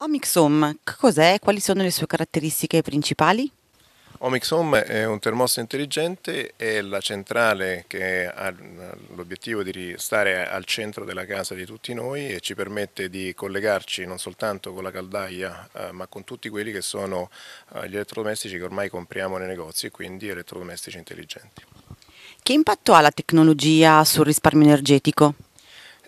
Omics Home, cos'è? Quali sono le sue caratteristiche principali? Omics Home è un termostato intelligente, è la centrale che ha l'obiettivo di stare al centro della casa di tutti noi e ci permette di collegarci non soltanto con la caldaia eh, ma con tutti quelli che sono eh, gli elettrodomestici che ormai compriamo nei negozi e quindi elettrodomestici intelligenti. Che impatto ha la tecnologia sul risparmio energetico?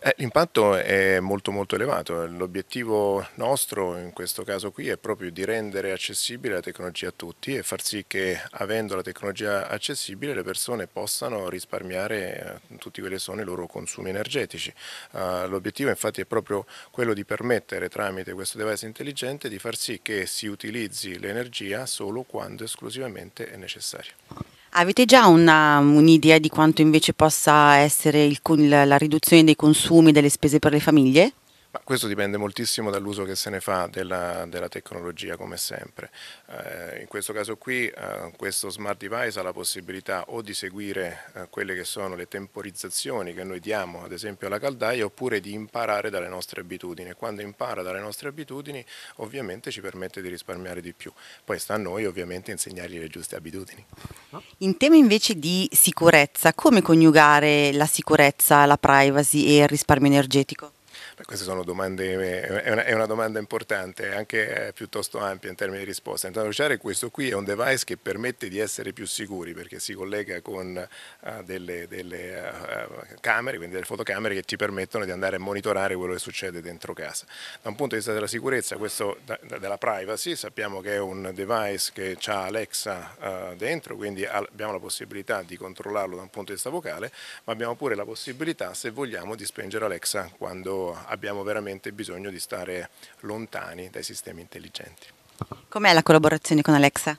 Eh, l'impatto è molto molto elevato, l'obiettivo nostro in questo caso qui è proprio di rendere accessibile la tecnologia a tutti e far sì che avendo la tecnologia accessibile le persone possano risparmiare eh, tutti quelli che sono i loro consumi energetici. Eh, l'obiettivo infatti è proprio quello di permettere tramite questo device intelligente di far sì che si utilizzi l'energia solo quando esclusivamente è necessaria. Avete già una, un'idea di quanto invece possa essere il la riduzione dei consumi e delle spese per le famiglie? Ma questo dipende moltissimo dall'uso che se ne fa della, della tecnologia, come sempre. Eh, in questo caso qui, eh, questo smart device ha la possibilità o di seguire eh, quelle che sono le temporizzazioni che noi diamo, ad esempio alla caldaia, oppure di imparare dalle nostre abitudini. Quando impara dalle nostre abitudini, ovviamente ci permette di risparmiare di più. Poi sta a noi, ovviamente, insegnargli le giuste abitudini. In tema invece di sicurezza, come coniugare la sicurezza, la privacy e il risparmio energetico? queste sono domande, eh, è una, è una, domanda importante, anche eh, piuttosto ampia in termini di risposta. Intanto Ciare, questo qui è un device che permette di essere più sicuri perché si collega con uh, delle, delle uh, camere, quindi delle fotocamere che ti permettono di andare a monitorare quello che succede dentro casa. Da un punto di vista della sicurezza, questo da, da, della privacy, sappiamo che è un device che ha Alexa uh, dentro, quindi abbiamo la possibilità di controllarlo da un punto di vista vocale, ma abbiamo pure la possibilità, se vogliamo, di spengere Alexa quando abbiamo veramente bisogno di stare lontani dai sistemi intelligenti. Com'è la collaborazione con Alexa?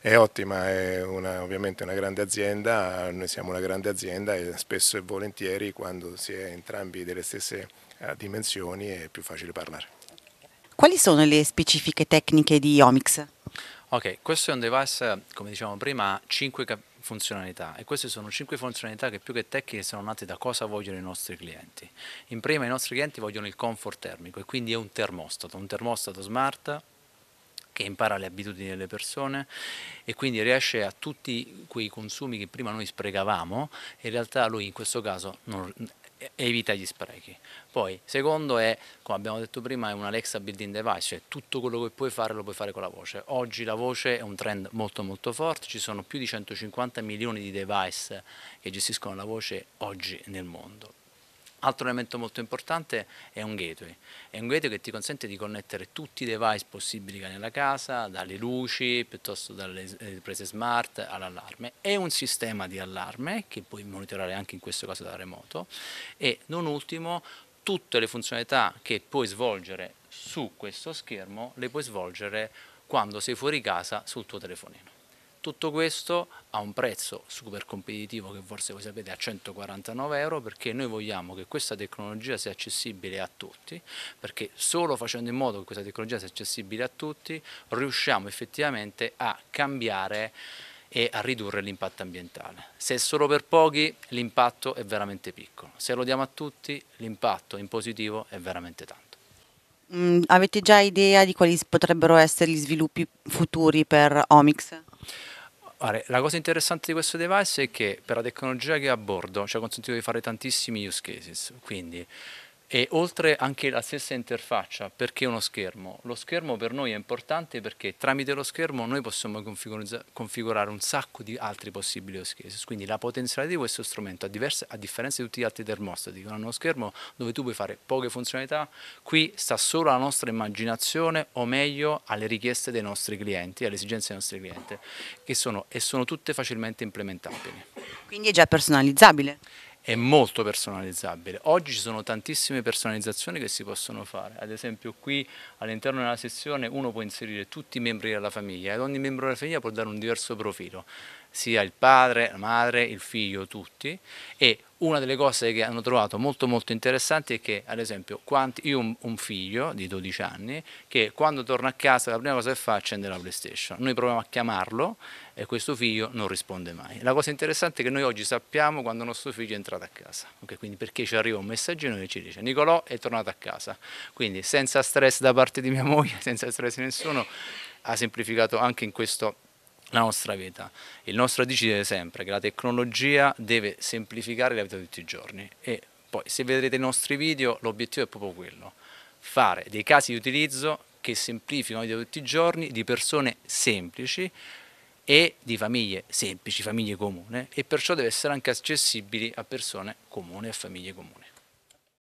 È ottima, è una, ovviamente una grande azienda, noi siamo una grande azienda e spesso e volentieri quando si è entrambi delle stesse eh, dimensioni è più facile parlare. Quali sono le specifiche tecniche di Omics? Ok, questo è un device, come dicevamo prima, 5 funzionalità e queste sono cinque funzionalità che più che tecniche sono nate da cosa vogliono i nostri clienti. In prima i nostri clienti vogliono il comfort termico e quindi è un termostato, un termostato smart che impara le abitudini delle persone e quindi riesce a tutti quei consumi che prima noi sprecavamo, in realtà lui in questo caso non, evita gli sprechi. Poi, secondo è, come abbiamo detto prima, è un Alexa building device, cioè tutto quello che puoi fare lo puoi fare con la voce. Oggi la voce è un trend molto molto forte, ci sono più di 150 milioni di device che gestiscono la voce oggi nel mondo. Altro elemento molto importante è un gateway, è un gateway che ti consente di connettere tutti i device possibili che hai nella casa, dalle luci piuttosto dalle eh, prese smart all'allarme, è un sistema di allarme che puoi monitorare anche in questo caso da remoto e non ultimo tutte le funzionalità che puoi svolgere su questo schermo le puoi svolgere quando sei fuori casa sul tuo telefonino. Tutto questo a un prezzo super competitivo che forse voi sapete a 149 euro perché noi vogliamo che questa tecnologia sia accessibile a tutti perché solo facendo in modo che questa tecnologia sia accessibile a tutti riusciamo effettivamente a cambiare e a ridurre l'impatto ambientale. Se è solo per pochi l'impatto è veramente piccolo, se lo diamo a tutti l'impatto in positivo è veramente tanto. Mm, avete già idea di quali potrebbero essere gli sviluppi futuri per Omics? Vale, la cosa interessante di questo device è che per la tecnologia che è a bordo ci cioè ha consentito di fare tantissimi use cases, quindi e oltre anche la stessa interfaccia, perché uno schermo? Lo schermo per noi è importante perché tramite lo schermo noi possiamo configurare un sacco di altri possibili schermi, quindi la potenzialità di questo strumento, a, diverse, a differenza di tutti gli altri termostati che hanno uno schermo dove tu puoi fare poche funzionalità, qui sta solo alla nostra immaginazione o meglio alle richieste dei nostri clienti, alle esigenze dei nostri clienti, che sono, e sono tutte facilmente implementabili. Quindi è già personalizzabile? è molto personalizzabile. Oggi ci sono tantissime personalizzazioni che si possono fare, ad esempio qui all'interno della sezione uno può inserire tutti i membri della famiglia e ogni membro della famiglia può dare un diverso profilo sia il padre, la madre, il figlio, tutti e una delle cose che hanno trovato molto molto interessanti è che ad esempio quanti, io ho un figlio di 12 anni che quando torna a casa la prima cosa che fa è accendere la PlayStation, noi proviamo a chiamarlo e questo figlio non risponde mai. La cosa interessante è che noi oggi sappiamo quando il nostro figlio è entrato a casa, okay? quindi perché ci arriva un messaggino che ci dice Nicolò è tornato a casa, quindi senza stress da parte di mia moglie, senza stress di nessuno, ha semplificato anche in questo la nostra vita. Il nostro decidere sempre che la tecnologia deve semplificare la vita di tutti i giorni e poi se vedrete i nostri video l'obiettivo è proprio quello, fare dei casi di utilizzo che semplificano la vita di tutti i giorni di persone semplici e di famiglie semplici, famiglie comune e perciò deve essere anche accessibile a persone comuni e famiglie comuni.